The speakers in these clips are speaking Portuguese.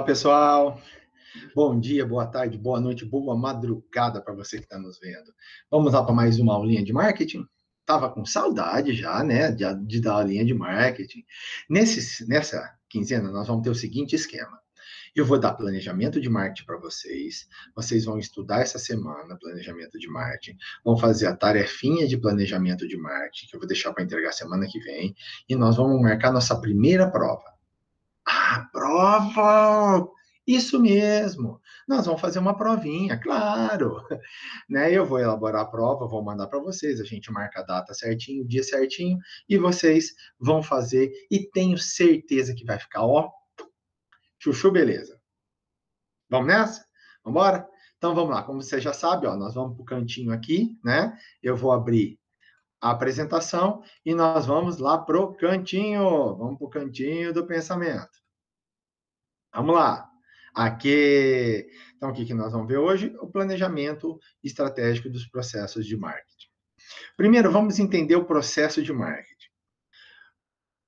Olá, pessoal. Bom dia, boa tarde, boa noite, boa madrugada para você que está nos vendo. Vamos lá para mais uma aulinha de marketing? Tava com saudade já, né, de, de dar aulinha de marketing. Nesse, nessa quinzena, nós vamos ter o seguinte esquema. Eu vou dar planejamento de marketing para vocês. Vocês vão estudar essa semana planejamento de marketing. Vão fazer a tarefinha de planejamento de marketing, que eu vou deixar para entregar semana que vem. E nós vamos marcar nossa primeira prova. A prova! Isso mesmo. Nós vamos fazer uma provinha, claro. Né? Eu vou elaborar a prova, vou mandar para vocês, a gente marca a data certinho, o dia certinho e vocês vão fazer e tenho certeza que vai ficar ó. Chuchu, beleza. Vamos nessa? Vamos embora? Então vamos lá. Como você já sabe, ó, nós vamos para o cantinho aqui, né? Eu vou abrir a apresentação e nós vamos lá para o cantinho. Vamos para o cantinho do pensamento. Vamos lá. Aqui. Então, o que, que nós vamos ver hoje? O planejamento estratégico dos processos de marketing. Primeiro, vamos entender o processo de marketing.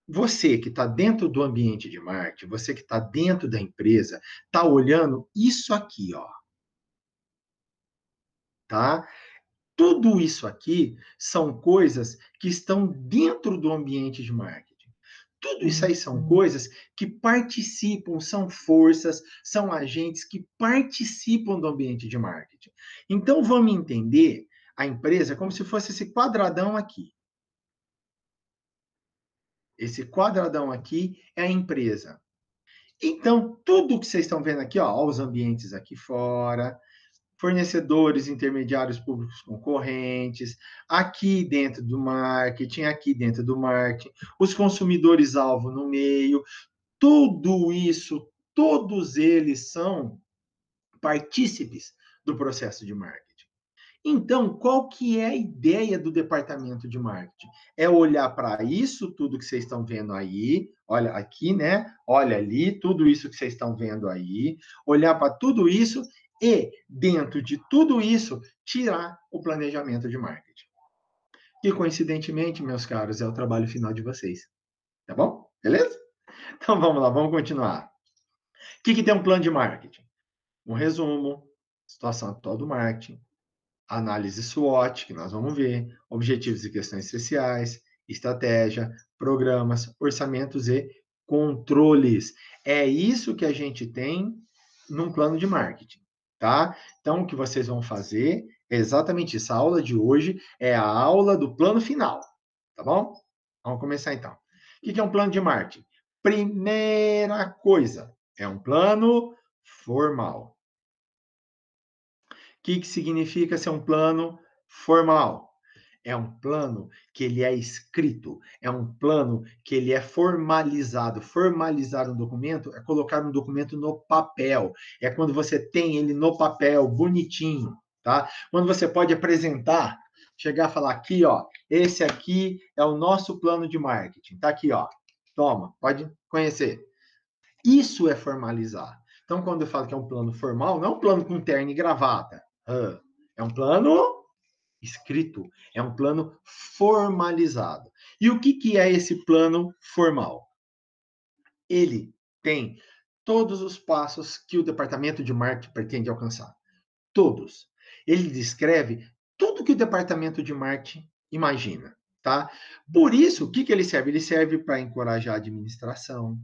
Você que está dentro do ambiente de marketing, você que está dentro da empresa, está olhando isso aqui, ó. Tá? Tudo isso aqui são coisas que estão dentro do ambiente de marketing. Tudo isso aí são uhum. coisas que participam, são forças, são agentes que participam do ambiente de marketing. Então vamos entender a empresa como se fosse esse quadradão aqui. Esse quadradão aqui é a empresa. Então, tudo que vocês estão vendo aqui, ó, os ambientes aqui fora, fornecedores intermediários públicos concorrentes, aqui dentro do marketing, aqui dentro do marketing, os consumidores alvo no meio, tudo isso, todos eles são partícipes do processo de marketing. Então, qual que é a ideia do departamento de marketing? É olhar para isso tudo que vocês estão vendo aí, olha aqui, né? Olha ali, tudo isso que vocês estão vendo aí, olhar para tudo isso e, dentro de tudo isso, tirar o planejamento de marketing. Que, coincidentemente, meus caros, é o trabalho final de vocês. Tá bom? Beleza? Então vamos lá, vamos continuar. O que, que tem um plano de marketing? Um resumo, situação atual do marketing, análise SWOT, que nós vamos ver, objetivos e questões especiais estratégia, programas, orçamentos e controles. É isso que a gente tem num plano de marketing tá? Então, o que vocês vão fazer é exatamente isso. A aula de hoje é a aula do plano final, tá bom? Vamos começar então. O que é um plano de marketing? Primeira coisa, é um plano formal. O que, que significa ser um plano formal? é um plano que ele é escrito, é um plano que ele é formalizado. Formalizar um documento é colocar um documento no papel, é quando você tem ele no papel, bonitinho, tá? Quando você pode apresentar, chegar a falar aqui, ó, esse aqui é o nosso plano de marketing, tá aqui, ó. Toma, pode conhecer. Isso é formalizar. Então, quando eu falo que é um plano formal, não é um plano com terno e gravata. É um plano escrito, é um plano formalizado. E o que, que é esse plano formal? Ele tem todos os passos que o departamento de marketing pretende alcançar. Todos. Ele descreve tudo que o departamento de marketing imagina, tá? Por isso, o que, que ele serve? Ele serve para encorajar a administração.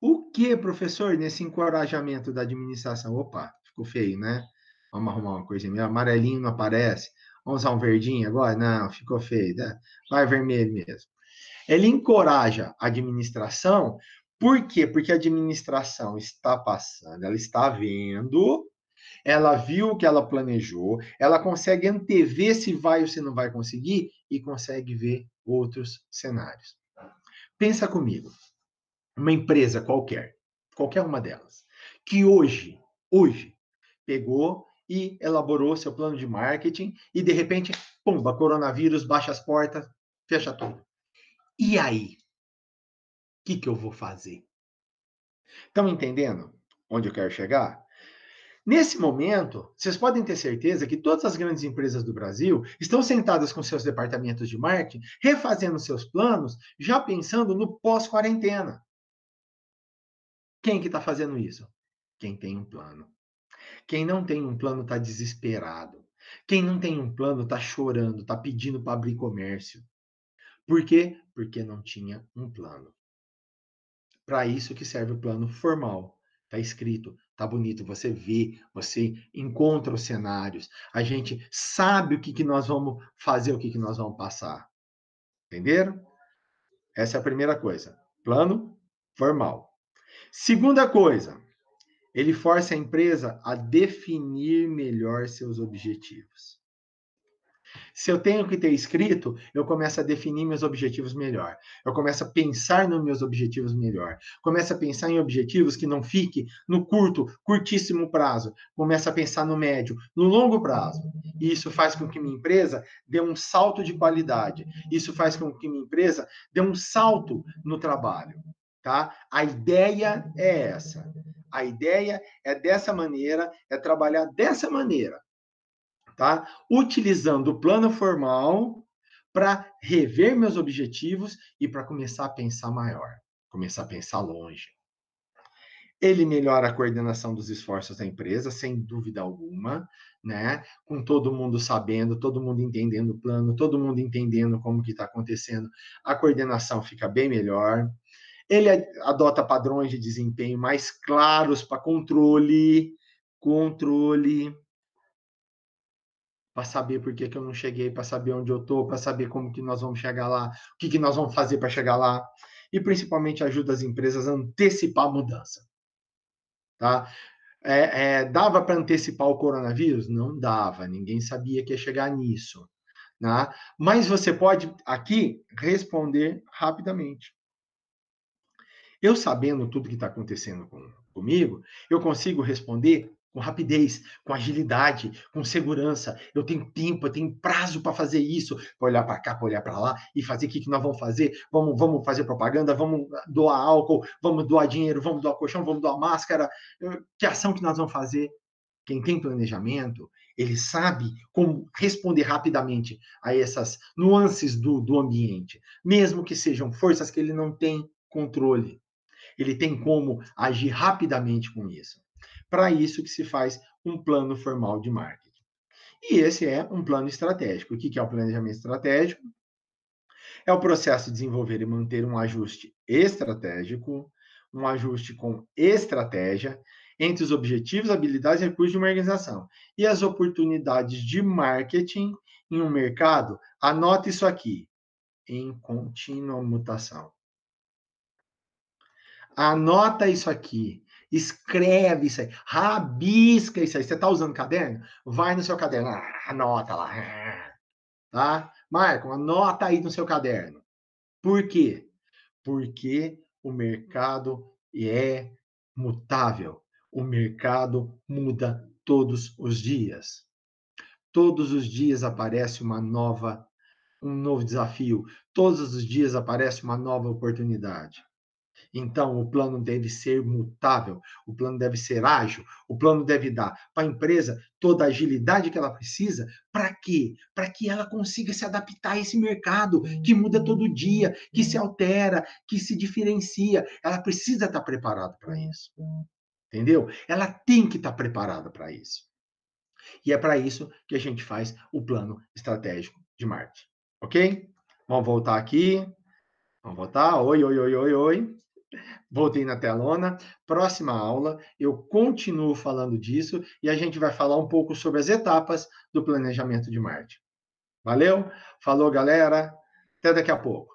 O que, professor, nesse encorajamento da administração? Opa, ficou feio, né? Vamos arrumar uma coisa, melhor. Amarelinho não aparece. Vamos usar um verdinho agora? Não, ficou feio. Né? Vai vermelho mesmo. Ele encoraja a administração. Por quê? Porque a administração está passando, ela está vendo, ela viu o que ela planejou, ela consegue antever se vai ou se não vai conseguir e consegue ver outros cenários. Pensa comigo. Uma empresa qualquer, qualquer uma delas, que hoje, hoje, pegou e elaborou seu plano de marketing e de repente, pumba, coronavírus, baixa as portas, fecha tudo. E aí? O que, que eu vou fazer? Estão entendendo onde eu quero chegar? Nesse momento, vocês podem ter certeza que todas as grandes empresas do Brasil estão sentadas com seus departamentos de marketing, refazendo seus planos, já pensando no pós-quarentena. Quem que está fazendo isso? Quem tem um plano. Quem não tem um plano está desesperado. Quem não tem um plano está chorando, está pedindo para abrir comércio. Por quê? Porque não tinha um plano. Para isso que serve o plano formal. Está escrito, tá bonito, você vê, você encontra os cenários, a gente sabe o que, que nós vamos fazer, o que, que nós vamos passar. Entenderam? Essa é a primeira coisa. Plano formal. Segunda coisa, ele força a empresa a definir melhor seus objetivos. Se eu tenho que ter escrito, eu começo a definir meus objetivos melhor. Eu começo a pensar nos meus objetivos melhor. Começo a pensar em objetivos que não fiquem no curto, curtíssimo prazo. Começo a pensar no médio, no longo prazo. E isso faz com que minha empresa dê um salto de qualidade. Isso faz com que minha empresa dê um salto no trabalho, tá? A ideia é essa. A ideia é dessa maneira, é trabalhar dessa maneira, tá? Utilizando o plano formal para rever meus objetivos e para começar a pensar maior, começar a pensar longe. Ele melhora a coordenação dos esforços da empresa, sem dúvida alguma, né? Com todo mundo sabendo, todo mundo entendendo o plano, todo mundo entendendo como que está acontecendo, a coordenação fica bem melhor. Ele adota padrões de desempenho mais claros para controle, controle, para saber por que, que eu não cheguei, para saber onde eu tô, para saber como que nós vamos chegar lá, o que, que nós vamos fazer para chegar lá, e principalmente ajuda as empresas a antecipar a mudança, tá? É, é, dava para antecipar o coronavírus? Não dava, ninguém sabia que ia chegar nisso. Né? Mas você pode aqui responder rapidamente. Eu sabendo tudo que está acontecendo com, comigo, eu consigo responder com rapidez, com agilidade, com segurança. Eu tenho tempo, eu tenho prazo para fazer isso, para olhar para cá, para olhar para lá e fazer o que, que nós vamos fazer. Vamos, vamos fazer propaganda, vamos doar álcool, vamos doar dinheiro, vamos doar colchão, vamos doar máscara. Que ação que nós vamos fazer? Quem tem planejamento, ele sabe como responder rapidamente a essas nuances do, do ambiente, mesmo que sejam forças que ele não tem controle ele tem como agir rapidamente com isso. Para isso que se faz um plano formal de marketing. E esse é um plano estratégico. O que é o planejamento estratégico? É o processo de desenvolver e manter um ajuste estratégico, um ajuste com estratégia entre os objetivos, habilidades e recursos de uma organização e as oportunidades de marketing em um mercado. Anote isso aqui: em contínua mutação. Anota isso aqui. Escreve isso aí. Rabisca isso aí. Você está usando caderno? Vai no seu caderno. Ah, anota lá. tá? Marco, anota aí no seu caderno. Por quê? Porque o mercado é mutável. O mercado muda todos os dias. Todos os dias aparece uma nova um novo desafio. Todos os dias aparece uma nova oportunidade. Então, o plano deve ser mutável, o plano deve ser ágil, o plano deve dar para a empresa toda a agilidade que ela precisa. Para quê? Para que ela consiga se adaptar a esse mercado que muda todo dia, que se uhum. altera, que se diferencia. Ela precisa estar tá preparada para é, isso. Entendeu? Ela tem que estar tá preparada para isso. E é para isso que a gente faz o plano estratégico de marketing. Ok? Vamos voltar aqui. Vamos voltar. Oi, oi, oi, oi, oi. Voltei na telona. Próxima aula, eu continuo falando disso e a gente vai falar um pouco sobre as etapas do planejamento de Marte. Valeu? Falou, galera. Até daqui a pouco.